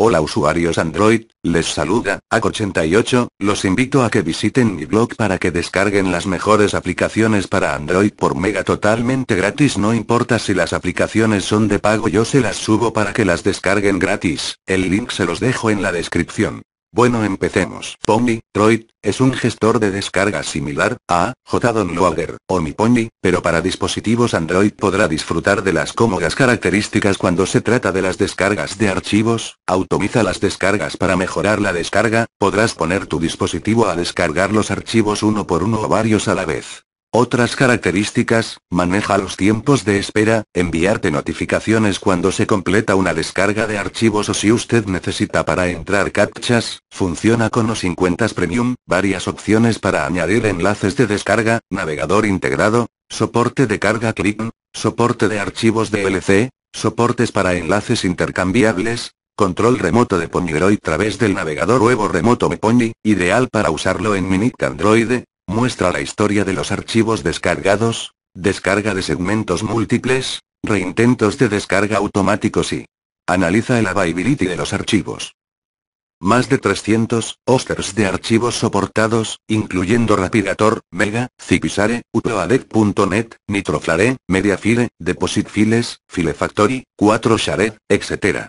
Hola usuarios Android, les saluda, ak 88 los invito a que visiten mi blog para que descarguen las mejores aplicaciones para Android por mega totalmente gratis no importa si las aplicaciones son de pago yo se las subo para que las descarguen gratis, el link se los dejo en la descripción. Bueno, empecemos. Pony, Droid, es un gestor de descarga similar a J. Downloader o Mi Pony, pero para dispositivos Android podrá disfrutar de las cómodas características cuando se trata de las descargas de archivos, automiza las descargas para mejorar la descarga, podrás poner tu dispositivo a descargar los archivos uno por uno o varios a la vez. Otras características, maneja los tiempos de espera, enviarte notificaciones cuando se completa una descarga de archivos o si usted necesita para entrar captchas, funciona con los 50 Premium, varias opciones para añadir enlaces de descarga, navegador integrado, soporte de carga click, soporte de archivos de DLC, soportes para enlaces intercambiables, control remoto de a través del navegador huevo remoto remoto Pony, ideal para usarlo en Mini Android, muestra la historia de los archivos descargados, descarga de segmentos múltiples, reintentos de descarga automáticos y analiza el availability de los archivos. Más de 300 hosters de archivos soportados, incluyendo Rapidator, Mega, Zipisare, Utoadec.net, Nitroflare, Mediafire, Depositfiles, Filefactory, 4Shared, etc.